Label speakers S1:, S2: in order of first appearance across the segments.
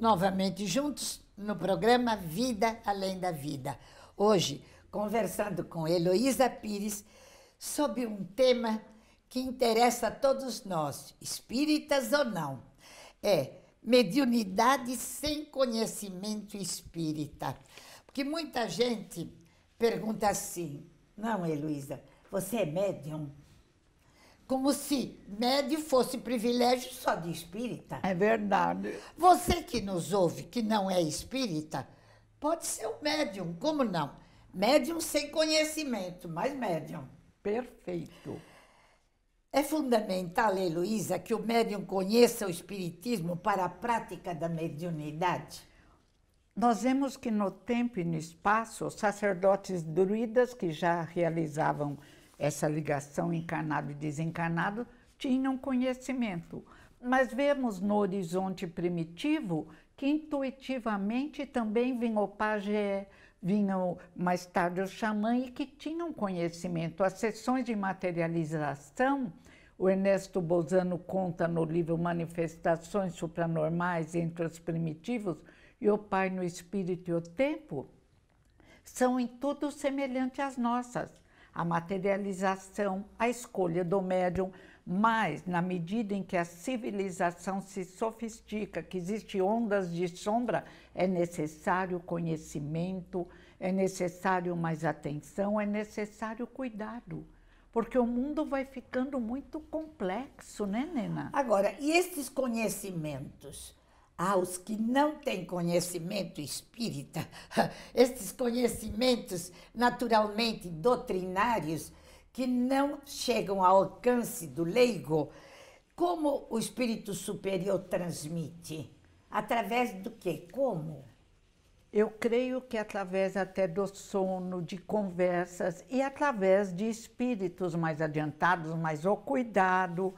S1: novamente juntos no programa Vida Além da Vida. Hoje, conversando com Heloísa Pires sobre um tema que interessa a todos nós, espíritas ou não. É mediunidade sem conhecimento espírita. Porque muita gente pergunta assim: não, Heloísa, você é médium? como se médio fosse privilégio só de espírita. É verdade. Você que nos ouve, que não é espírita, pode ser um médium, como não? Médium sem conhecimento, mas médium. Perfeito. É fundamental, Heloísa, que o médium conheça o espiritismo para a prática da mediunidade? Nós vemos que no tempo e no espaço, sacerdotes druidas que já realizavam essa ligação encarnado e desencarnado, tinham conhecimento. Mas vemos no horizonte primitivo que intuitivamente também vinha o pajé, vinham mais tarde o xamã e que tinham conhecimento. As sessões de materialização, o Ernesto Bolzano conta no livro Manifestações Supranormais entre os Primitivos e o Pai no Espírito e o Tempo, são em tudo semelhantes às nossas a materialização, a escolha do médium, mas na medida em que a civilização se sofistica, que existem ondas de sombra, é necessário conhecimento, é necessário mais atenção, é necessário cuidado. Porque o mundo vai ficando muito complexo, né, Nena? Agora, e esses conhecimentos? aos que não têm conhecimento espírita, estes conhecimentos naturalmente doutrinários que não chegam ao alcance do leigo, como o espírito superior transmite? Através do que? Como? Eu creio que através até do sono, de conversas e através de espíritos mais adiantados, mais o cuidado,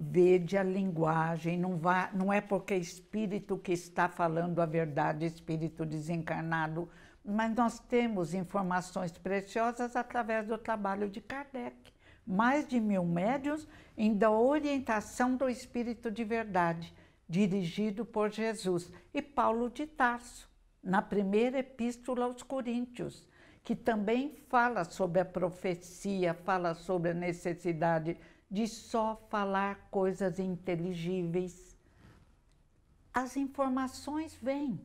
S1: vede a linguagem, não, vá, não é porque é espírito que está falando a verdade, espírito desencarnado, mas nós temos informações preciosas através do trabalho de Kardec. Mais de mil médios em da orientação do espírito de verdade, dirigido por Jesus e Paulo de Tarso, na primeira epístola aos Coríntios, que também fala sobre a profecia, fala sobre a necessidade de só falar coisas inteligíveis. As informações vêm.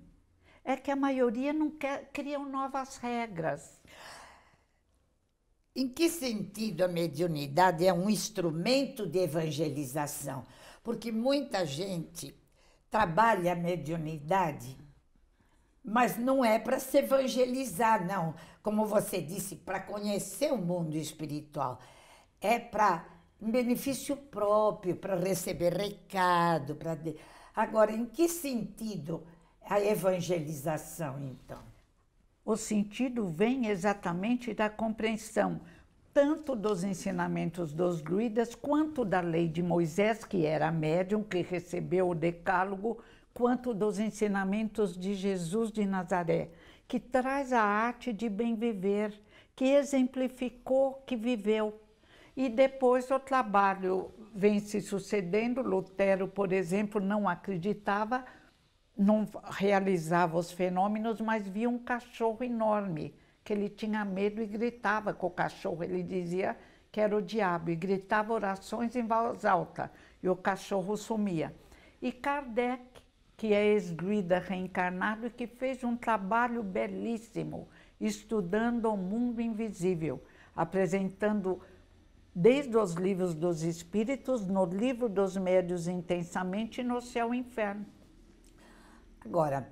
S1: É que a maioria não quer, criam novas regras. Em que sentido a mediunidade é um instrumento de evangelização? Porque muita gente trabalha a mediunidade, mas não é para se evangelizar, não. Como você disse, para conhecer o mundo espiritual. É para um benefício próprio para receber recado. Pra... Agora, em que sentido a evangelização, então? O sentido vem exatamente da compreensão tanto dos ensinamentos dos Druidas quanto da lei de Moisés, que era médium, que recebeu o Decálogo, quanto dos ensinamentos de Jesus de Nazaré, que traz a arte de bem viver, que exemplificou que viveu e depois o trabalho vem se sucedendo. Lutero, por exemplo, não acreditava, não realizava os fenômenos, mas via um cachorro enorme, que ele tinha medo e gritava com o cachorro. Ele dizia que era o diabo e gritava orações em voz alta, e o cachorro sumia. E Kardec, que é ex-druida reencarnado, que fez um trabalho belíssimo estudando o mundo invisível, apresentando desde os livros dos espíritos, no livro dos médios intensamente no céu e inferno. Agora,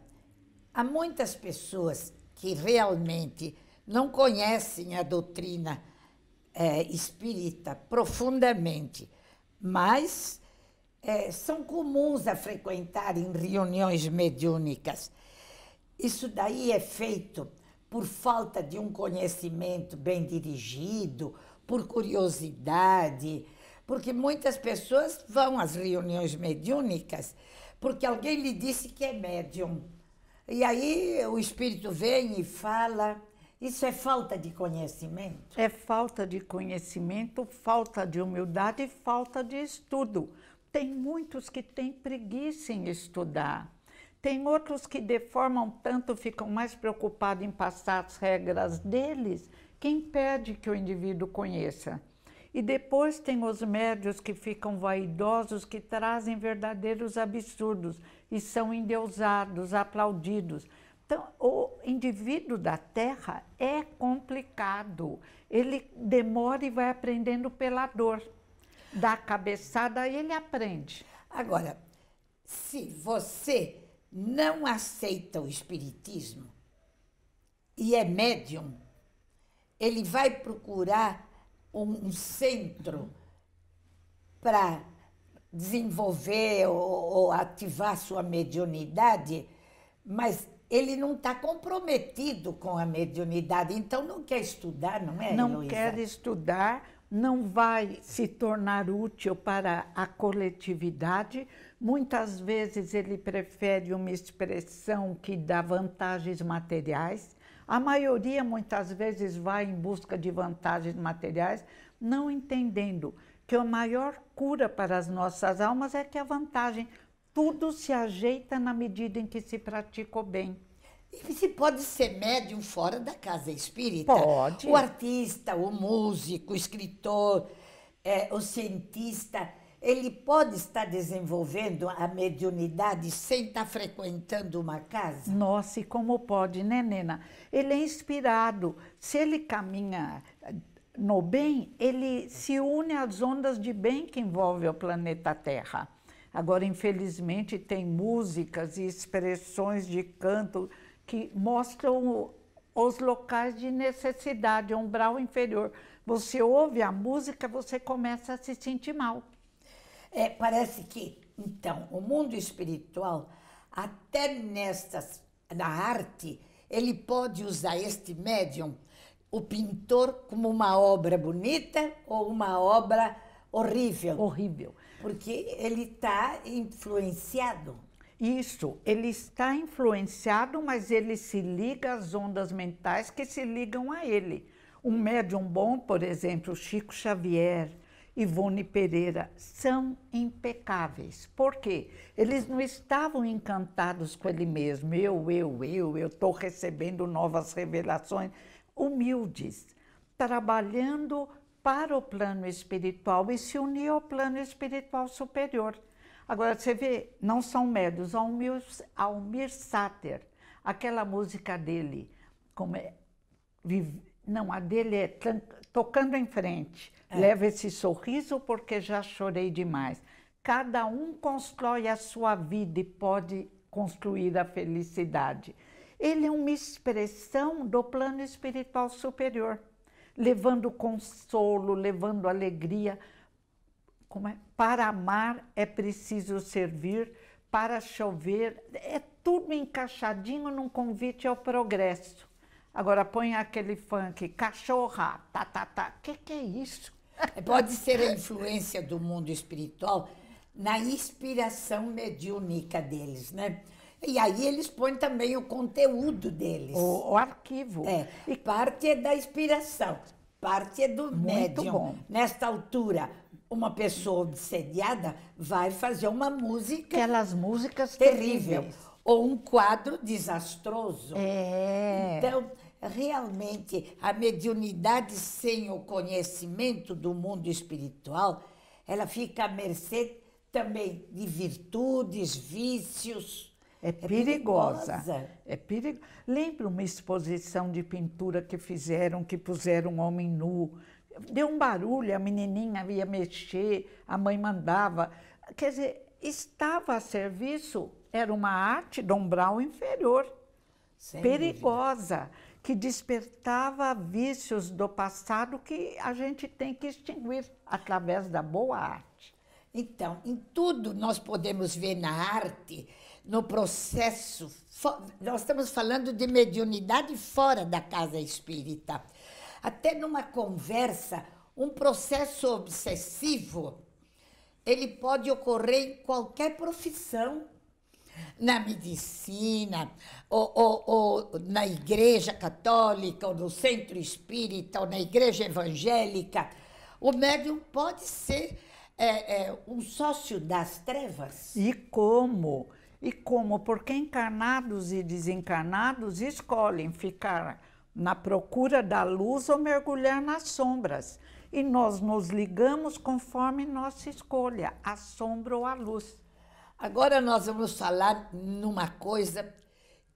S1: há muitas pessoas que realmente não conhecem a doutrina é, espírita profundamente, mas é, são comuns a frequentarem reuniões mediúnicas. Isso daí é feito por falta de um conhecimento bem dirigido por curiosidade, porque muitas pessoas vão às reuniões mediúnicas porque alguém lhe disse que é médium. E aí o espírito vem e fala. Isso é falta de conhecimento? É falta de conhecimento, falta de humildade e falta de estudo. Tem muitos que têm preguiça em estudar. Tem outros que deformam tanto, ficam mais preocupados em passar as regras deles, quem pede que o indivíduo conheça. E depois tem os médios que ficam vaidosos, que trazem verdadeiros absurdos e são endeusados, aplaudidos. Então, o indivíduo da Terra é complicado. Ele demora e vai aprendendo pela dor. Da cabeçada, ele aprende. Agora, se você não aceita o espiritismo e é médium, ele vai procurar um, centro para desenvolver ou, ou, ativar sua mediunidade, mas ele não está comprometido com a mediunidade, então não quer estudar, não é? Não Heloísa? quer estudar, não vai se tornar útil para a coletividade. Muitas vezes ele prefere uma expressão que dá vantagens materiais a maioria, muitas vezes, vai em busca de vantagens materiais, não entendendo que a maior cura para as nossas almas é que a vantagem, tudo se ajeita na medida em que se pratica o bem. E se pode ser médium fora da casa espírita? Pode. O artista, o músico, o escritor, é, o cientista ele pode estar desenvolvendo a mediunidade sem estar tá frequentando uma casa? Nossa, e como pode, né, Nena? Ele é inspirado. Se ele caminha eh, no bem, ele se une às ondas de bem que envolve o planeta Terra. Agora, infelizmente, tem músicas e expressões de canto que mostram os locais de necessidade, umbral inferior. Você ouve a música, você começa a se sentir mal é, parece que, então, o mundo espiritual, até nestas, na arte, ele pode usar este médium, o pintor, como uma obra bonita ou uma obra horrível. Horrível. Porque ele está influenciado. Isso, ele está influenciado, mas ele se liga às ondas mentais que se ligam a ele. Um médium bom, por exemplo, Chico Xavier, Ivone Pereira são impecáveis. Por quê? Eles não estavam encantados com ele mesmo. Eu, eu, eu, eu estou recebendo novas revelações. Humildes, trabalhando para o plano espiritual e se unir ao plano espiritual superior. Agora, você vê, não são médios. Almir, Almir Sater, aquela música dele, como é, não, a dele é tocando em frente. É. Leva esse sorriso porque já chorei demais. Cada um constrói a sua vida e pode construir a felicidade. Ele é uma expressão do plano espiritual superior, levando consolo, levando alegria. Como é? Para amar é preciso servir, para chover, é tudo encaixadinho num convite ao progresso. Agora põe aquele funk, cachorra, tá, tá, tá. O que, que é isso? É, pode ser a influência do mundo espiritual na inspiração mediúnica deles, né? E aí eles põem também o conteúdo deles. O, o arquivo. É. E parte é da inspiração, parte é do Muito médium. Bom. Nesta altura, uma pessoa obsediada vai fazer uma música. Aquelas músicas terrível, terríveis. Ou um quadro desastroso. É. Então realmente a mediunidade sem o conhecimento do mundo espiritual, ela fica à mercê também de virtudes, vícios. É, é perigosa. É perigosa. É perigo... Lembra uma exposição de pintura que fizeram, que puseram um homem nu? Deu um barulho, a menininha ia mexer, a mãe mandava. Quer dizer, estava a serviço, era uma arte dombral inferior, sem perigosa. Dúvida que despertava vícios do passado que a gente tem que extinguir através da boa arte. Então, em tudo nós podemos ver na arte, no processo, nós estamos falando de mediunidade fora da casa espírita. Até numa conversa, um processo obsessivo, ele pode ocorrer em qualquer profissão na medicina, ou, ou, ou, na igreja católica, ou no centro espírita, ou na igreja evangélica. O médium pode ser é, é, um sócio das trevas. E como? E como? Porque encarnados e desencarnados escolhem ficar na procura da luz ou mergulhar nas sombras. E nós nos ligamos conforme nossa escolha, a sombra ou a luz. Agora nós vamos falar numa coisa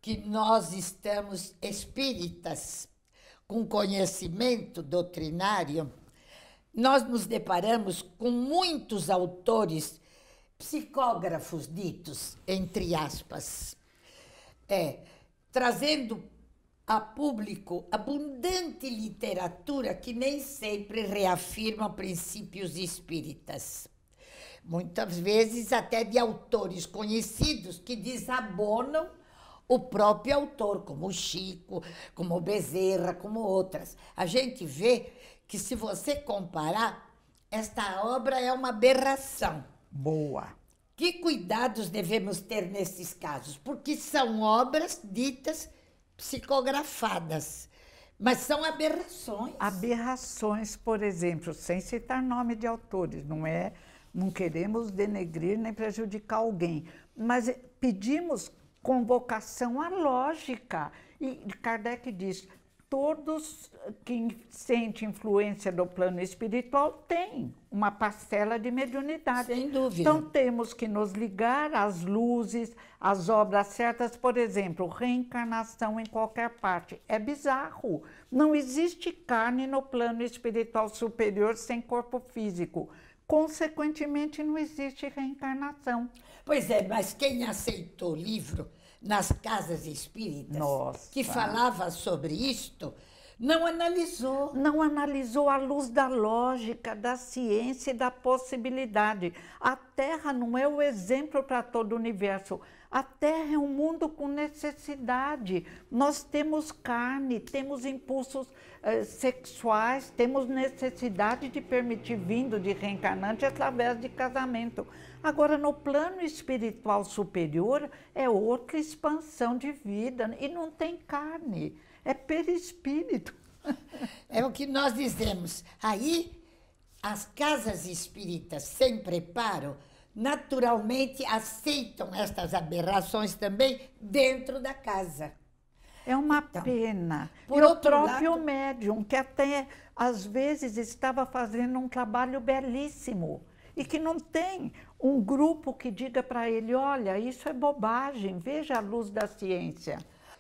S1: que nós estamos espíritas, com conhecimento doutrinário, nós nos deparamos com muitos autores psicógrafos ditos, entre aspas, é, trazendo a público abundante literatura que nem sempre reafirma princípios espíritas muitas vezes até de autores conhecidos que desabonam o próprio autor, como Chico, como Bezerra, como outras. A gente vê que se você comparar, esta obra é uma aberração. Boa. Que cuidados devemos ter nesses casos? Porque são obras ditas psicografadas, mas são aberrações. Aberrações, por exemplo, sem citar nome de autores, não é? Não queremos denegrir nem prejudicar alguém, mas pedimos convocação à lógica. E Kardec diz: todos que sentem influência do plano espiritual têm uma parcela de mediunidade. Sem dúvida. Então temos que nos ligar às luzes, às obras certas, por exemplo, reencarnação em qualquer parte. É bizarro. Não existe carne no plano espiritual superior sem corpo físico. Consequentemente, não existe reencarnação. Pois é, mas quem aceitou o livro nas casas espíritas Nossa. que falava sobre isto não analisou. Não analisou à luz da lógica, da ciência e da possibilidade. A Terra não é o exemplo para todo o universo. A Terra é um mundo com necessidade. Nós temos carne, temos impulsos eh, sexuais, temos necessidade de permitir vindo de reencarnante através de casamento. Agora, no plano espiritual superior, é outra expansão de vida e não tem carne é perispírito. É o que nós dizemos. Aí, as casas espíritas, sem preparo, naturalmente aceitam estas aberrações também dentro da casa. É uma então, pena. Por e o próprio lado... médium, que até às vezes estava fazendo um trabalho belíssimo e que não tem um grupo que diga para ele: olha, isso é bobagem, veja a luz da ciência.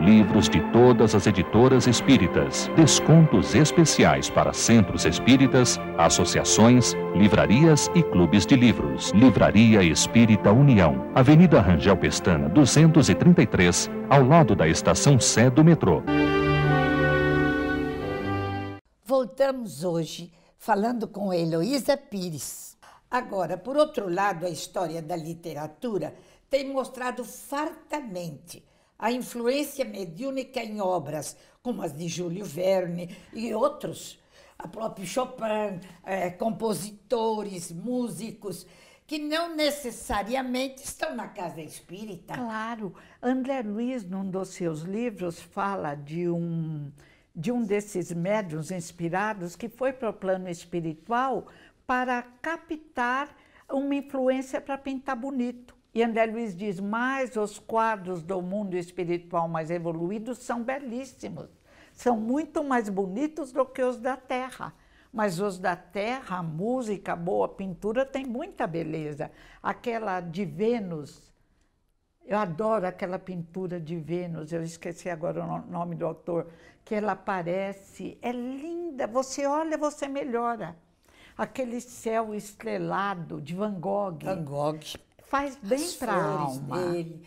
S1: livros de todas as editoras espíritas, descontos especiais para centros espíritas, associações, livrarias e clubes de livros. Livraria Espírita União, Avenida Rangel Pestana, 233, ao lado da estação Sé do metrô. Voltamos hoje falando com Heloísa Pires. Agora, por outro lado, a história da literatura tem mostrado fartamente a influência mediúnica em obras como as de Júlio Verne e outros, a próprio Chopin, é, compositores, músicos, que não necessariamente estão na casa espírita. Claro, André Luiz, num dos seus livros, fala de um de um desses médiuns inspirados que foi para o plano espiritual para captar uma influência para pintar bonito. E André Luiz diz: mas os quadros do mundo espiritual mais evoluído são belíssimos, são muito mais bonitos do que os da Terra. Mas os da terra, música boa, pintura, tem muita beleza. Aquela de Vênus, eu adoro aquela pintura de Vênus, eu esqueci agora o nome do autor, que ela aparece, é linda, você olha, você melhora. Aquele céu estrelado de Van Gogh. Van Gogh. Faz bem para a alma. Dele,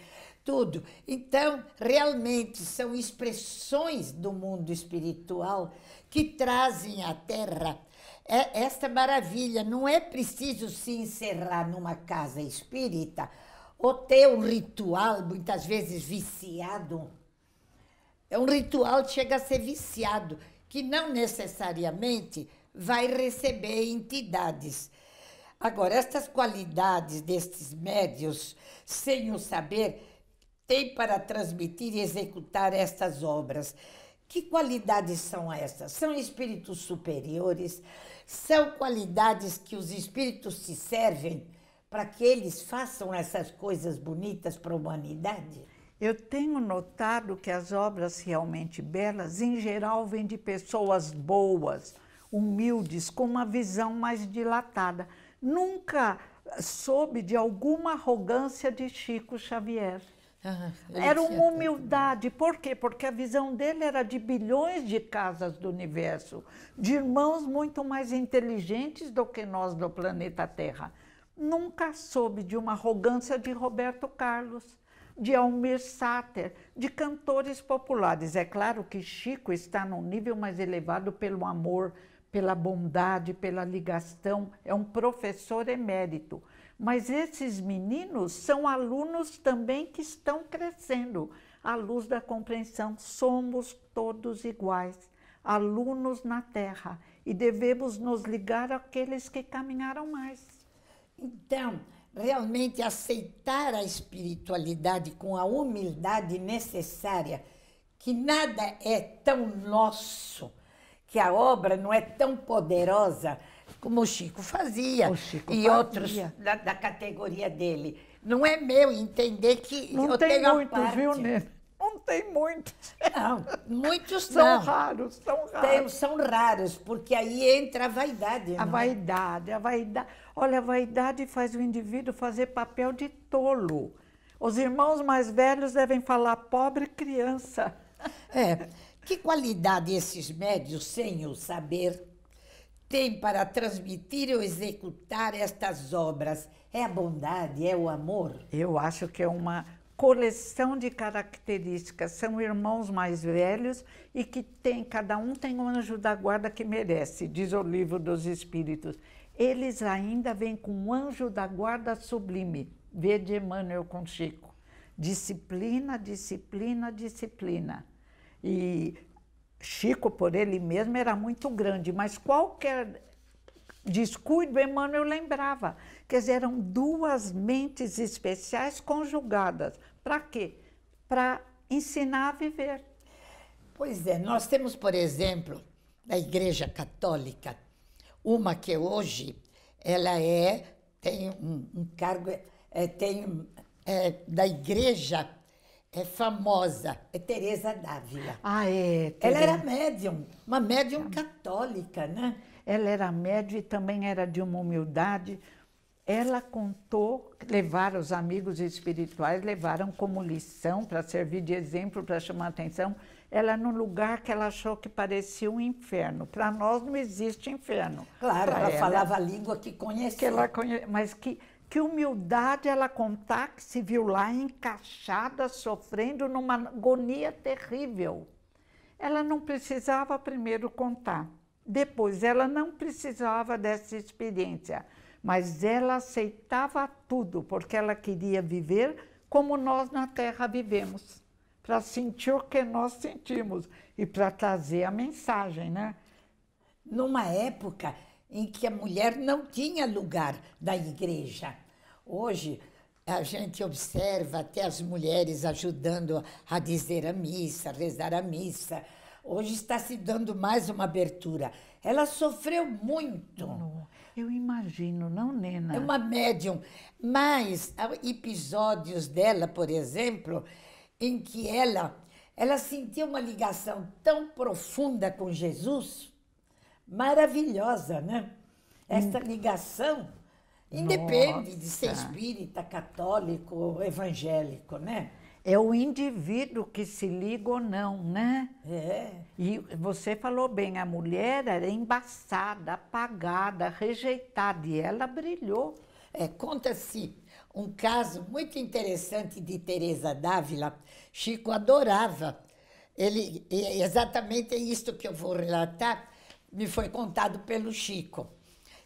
S1: tudo. Então, realmente são expressões do mundo espiritual que trazem à Terra é, esta maravilha. Não é preciso se encerrar numa casa espírita ou ter um ritual, muitas vezes viciado. É um ritual que chega a ser viciado, que não necessariamente vai receber entidades Agora, estas qualidades destes médios, sem o saber, têm para transmitir e executar estas obras. Que qualidades são estas? São espíritos superiores? São qualidades que os espíritos se servem para que eles façam essas coisas bonitas para a humanidade? Eu tenho notado que as obras realmente belas, em geral, vêm de pessoas boas, humildes, com uma visão mais dilatada nunca soube de alguma arrogância de Chico Xavier. Ah, era uma né? humildade. Por quê? Porque a visão dele era de bilhões de casas do universo, de irmãos muito mais inteligentes do que nós do planeta Terra. Nunca soube de uma arrogância de Roberto Carlos, de Almir Sater, de cantores populares. É claro que Chico está num nível mais elevado pelo amor pela bondade, pela ligação, é um professor emérito. Mas esses meninos são alunos também que estão crescendo à luz da compreensão. Somos todos iguais, alunos na Terra, e devemos nos ligar àqueles que caminharam mais. Então, realmente aceitar a espiritualidade com a humildade necessária, que nada é tão nosso que a obra não é tão poderosa como o Chico fazia o Chico e fazia. outros da, da, categoria dele. Não é meu entender que não eu tem tenho muito, parte. viu, Nena? Não tem muitos. Não, muitos são não. raros, são raros. Tem, são raros, porque aí entra a vaidade. A é? vaidade, é? a vaidade. Olha, a vaidade faz o indivíduo fazer papel de tolo. Os irmãos mais velhos devem falar pobre criança. É. Que qualidade esses médios, sem o saber, têm para transmitir ou executar estas obras? É a bondade, é o amor? Eu acho que é uma coleção de características. São irmãos mais velhos e que tem, cada um tem um anjo da guarda que merece, diz o livro dos Espíritos. Eles ainda vêm com um anjo da guarda sublime. Vê de Emmanuel com Chico. Disciplina, disciplina, disciplina. E Chico, por ele mesmo, era muito grande, mas qualquer descuido, Emmanuel lembrava. Quer dizer, eram duas mentes especiais conjugadas. Para quê? Para ensinar a viver. Pois é, nós temos, por exemplo, na Igreja Católica, uma que hoje ela é, tem um, um cargo, é, tem é, da Igreja é famosa. É Teresa Dávila. Ah, é. Ela era médium, uma médium ah. católica, né? Ela era médium e também era de uma humildade. Ela contou, levaram os amigos espirituais, levaram como lição para servir de exemplo, para chamar atenção. Ela num lugar que ela achou que parecia um inferno. Para nós não existe inferno. Claro, ela, ela falava a língua que conhecia. Que ela conhe... Mas que que humildade ela contar que se viu lá encaixada, sofrendo numa agonia terrível. Ela não precisava primeiro contar. Depois, ela não precisava dessa experiência, mas ela aceitava tudo, porque ela queria viver como nós na Terra vivemos, para sentir o que nós sentimos e para trazer a mensagem, né? Numa época em que a mulher não tinha lugar na igreja. Hoje, a gente observa até as mulheres ajudando a dizer a missa, a rezar a missa. Hoje está se dando mais uma abertura. Ela sofreu muito. Não, eu imagino, não, Nena? É uma médium. Mas há episódios dela, por exemplo, em que ela, ela sentiu uma ligação tão profunda com Jesus maravilhosa, né? Essa hum. ligação independe Nossa. de ser espírita, católico ou evangélico, né? É o indivíduo que se liga ou não, né? É. E você falou bem, a mulher era embaçada, apagada, rejeitada, e ela brilhou. É, Conta-se um caso muito interessante de Teresa Dávila. Chico adorava. Ele, exatamente é isto que eu vou relatar me foi contado pelo Chico.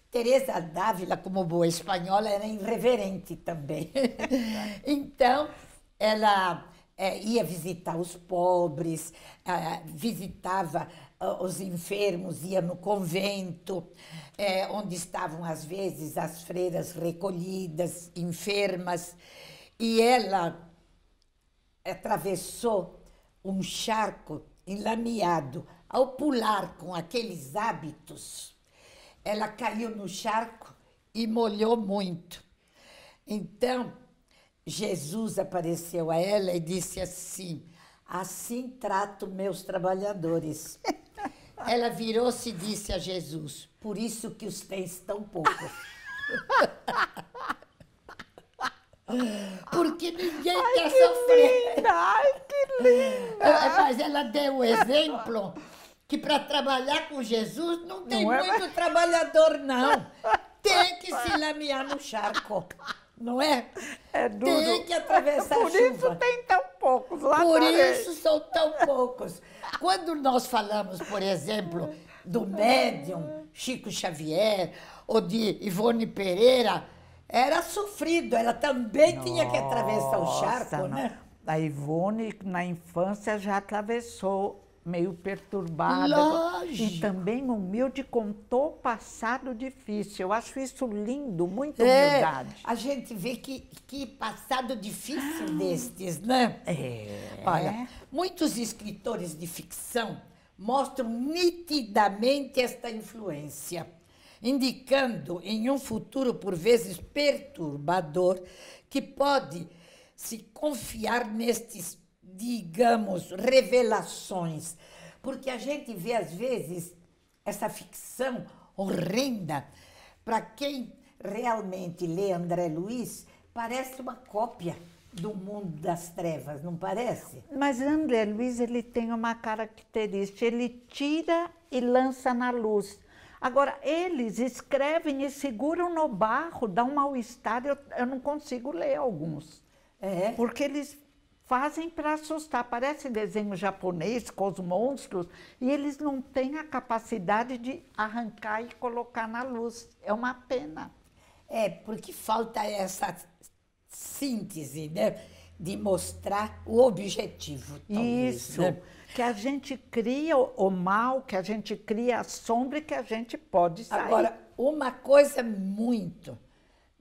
S1: Teresa Dávila, como boa espanhola, era irreverente também. então, ela é, ia visitar os pobres, é, visitava ah, os enfermos, ia no convento, é, onde estavam, às vezes, as freiras recolhidas, enfermas. E ela atravessou um charco enlameado ao pular com aqueles hábitos, ela caiu no charco e molhou muito. Então, Jesus apareceu a ela e disse assim: Assim trato meus trabalhadores. Ela virou-se e disse a Jesus: Por isso que os tens tão poucos. Porque ninguém Ai, quer que sofrer. Linda. Ai, que linda! Mas ela deu o exemplo que para trabalhar com Jesus não tem não é, muito mas... trabalhador, não. Tem que se lamear no charco, não é? É duro. Tem que atravessar Por a chuva. Por isso tem tão poucos lá Por isso são tão poucos. Quando nós falamos, por exemplo, do médium Chico Xavier ou de Ivone Pereira, era sofrido, ela também Nossa, tinha que atravessar o charco, não. né? A Ivone, na infância, já atravessou meio perturbada. Lógico. E também humilde contou o passado difícil. Eu acho isso lindo, muito é, humildade. É, a gente vê que, que passado difícil ah, destes, né? É. Olha, muitos escritores de ficção mostram nitidamente esta influência, indicando em um futuro por vezes perturbador que pode se confiar nestes digamos, revelações. Porque a gente vê, às vezes, essa ficção horrenda. Para quem realmente lê André Luiz, parece uma cópia do mundo das trevas, não parece? Mas André Luiz ele tem uma característica, ele tira e lança na luz. Agora, eles escrevem e seguram no barro, dá um mal-estar, eu, eu não consigo ler alguns. É? Porque eles fazem para assustar. Parece desenho japonês com os monstros e eles não têm a capacidade de arrancar e colocar na luz. É uma pena. É, porque falta essa síntese, né? De mostrar o objetivo. Talvez, Isso. Né? Que a gente cria o mal, que a gente cria a sombra e que a gente pode sair. Agora, uma coisa muito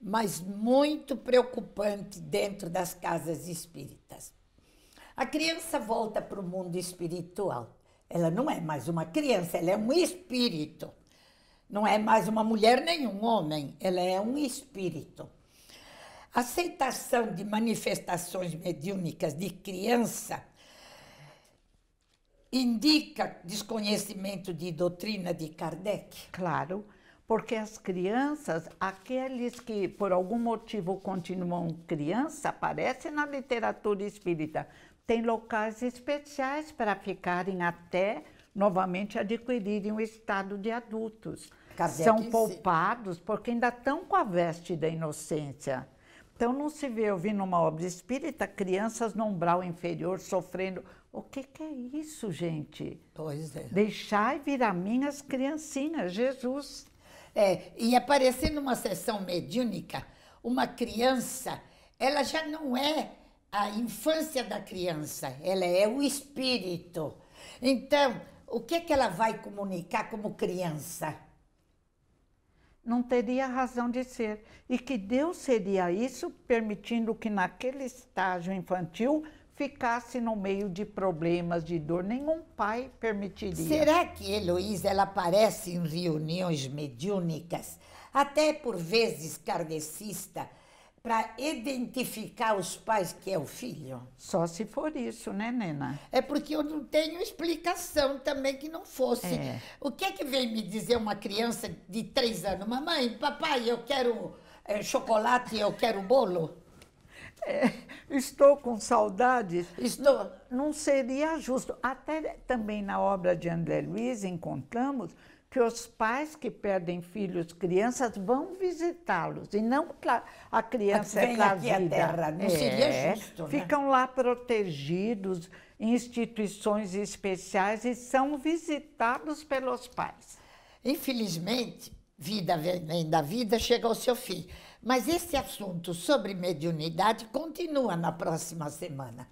S1: mas muito preocupante dentro das casas espíritas. A criança volta para o mundo espiritual. Ela não é mais uma criança, ela é um espírito. Não é mais uma mulher nem um homem, ela é um espírito. Aceitação de manifestações mediúnicas de criança indica desconhecimento de doutrina de Kardec? Claro porque as crianças, aqueles que por algum motivo continuam criança, aparecem na literatura espírita. Tem locais especiais para ficarem até novamente adquirirem o estado de adultos. São poupados sim. porque ainda estão com a veste da inocência. Então não se vê, eu vi numa obra espírita, crianças no umbral inferior sofrendo. O que, que é isso, gente? Pois é. Deixai vir a mim as criancinhas, Jesus. É, e aparecer numa sessão mediúnica, uma criança, ela já não é a infância da criança, ela é o espírito. Então, o que, é que ela vai comunicar como criança? Não teria razão de ser. E que Deus seria isso, permitindo que naquele estágio infantil ficasse no meio de problemas, de dor. Nenhum pai permitiria. Será que Heloísa ela aparece em reuniões mediúnicas, até por vezes kardecista, para identificar os pais que é o filho? Só se for isso, né, Nena? É porque eu não tenho explicação também que não fosse. É. O que é que vem me dizer uma criança de três anos? Mamãe, papai, eu quero eh, chocolate, eu quero bolo? É, estou com saudades. Estou. Não, não, seria justo. Até também na obra de André Luiz encontramos que os pais que perdem filhos, crianças, vão visitá-los e não a criança Vem é trazida. Aqui à terra. Não é, seria justo. Né? Ficam né? lá protegidos em instituições especiais e são visitados pelos pais. Infelizmente, vida vem da vida, chega ao seu fim. Mas esse assunto sobre mediunidade continua na próxima semana.